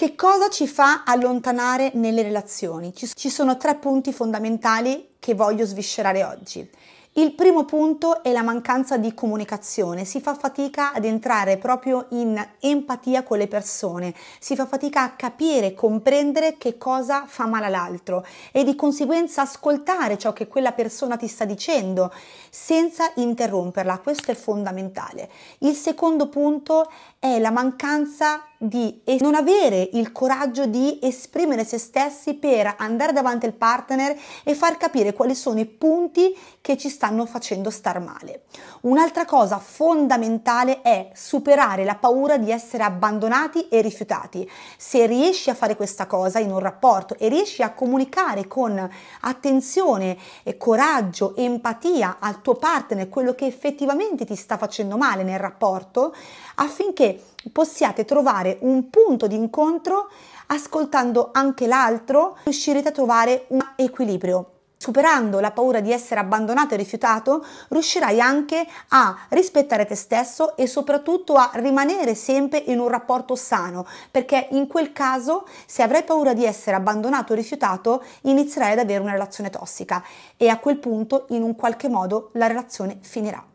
Che cosa ci fa allontanare nelle relazioni? Ci, ci sono tre punti fondamentali che voglio sviscerare oggi. Il primo punto è la mancanza di comunicazione, si fa fatica ad entrare proprio in empatia con le persone, si fa fatica a capire, comprendere che cosa fa male all'altro e di conseguenza ascoltare ciò che quella persona ti sta dicendo senza interromperla, questo è fondamentale. Il secondo punto è la mancanza di es- non avere il coraggio di esprimere se stessi per andare davanti al partner e far capire quali sono i punti che ci stanno facendo star male. Un'altra cosa fondamentale è superare la paura di essere abbandonati e rifiutati. Se riesci a fare questa cosa in un rapporto e riesci a comunicare con attenzione, e coraggio, empatia al tuo partner, quello che effettivamente ti sta facendo male nel rapporto, affinché possiate trovare trovare un punto di incontro ascoltando anche l'altro, riuscirete a trovare un equilibrio. Superando la paura di essere abbandonato e rifiutato, riuscirai anche a rispettare te stesso e soprattutto a rimanere sempre in un rapporto sano, perché in quel caso, se avrai paura di essere abbandonato o rifiutato, inizierai ad avere una relazione tossica e a quel punto, in un qualche modo, la relazione finirà.